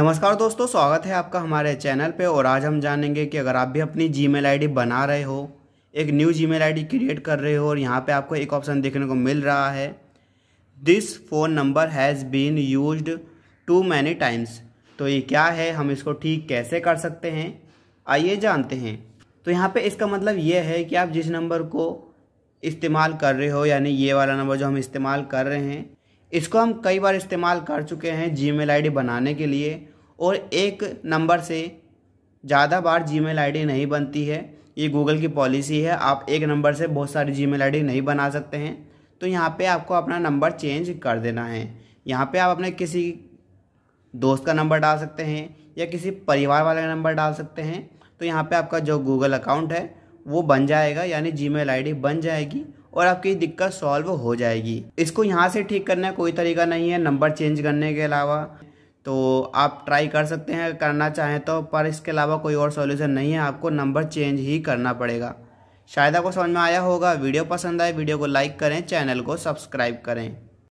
नमस्कार दोस्तों स्वागत है आपका हमारे चैनल पे और आज हम जानेंगे कि अगर आप भी अपनी जीमेल आईडी बना रहे हो एक न्यू जीमेल आईडी क्रिएट कर रहे हो और यहाँ पे आपको एक ऑप्शन देखने को मिल रहा है this phone number has been used too many times तो ये क्या है हम इसको ठीक कैसे कर सकते हैं आइए जानते हैं तो यहाँ पर इसका मतलब ये है कि आप जिस नंबर को इस्तेमाल कर रहे हो यानी ये वाला नंबर जो हम इस्तेमाल कर रहे हैं इसको हम कई बार इस्तेमाल कर चुके हैं जी मेल बनाने के लिए और एक नंबर से ज़्यादा बार जी मेल नहीं बनती है ये गूगल की पॉलिसी है आप एक नंबर से बहुत सारी जी मेल नहीं बना सकते हैं तो यहाँ पे आपको अपना नंबर चेंज कर देना है यहाँ पे आप अपने किसी दोस्त का नंबर डाल सकते हैं या किसी परिवार वाले का नंबर डाल सकते हैं तो यहाँ पर आपका जो गूगल अकाउंट है वो बन जाएगा यानी जी मेल बन जाएगी और आपकी दिक्कत सॉल्व हो जाएगी इसको यहाँ से ठीक करने का कोई तरीका नहीं है नंबर चेंज करने के अलावा तो आप ट्राई कर सकते हैं करना चाहें तो पर इसके अलावा कोई और सॉल्यूशन नहीं है आपको नंबर चेंज ही करना पड़ेगा शायद आपको समझ में आया होगा वीडियो पसंद आए वीडियो को लाइक करें चैनल को सब्सक्राइब करें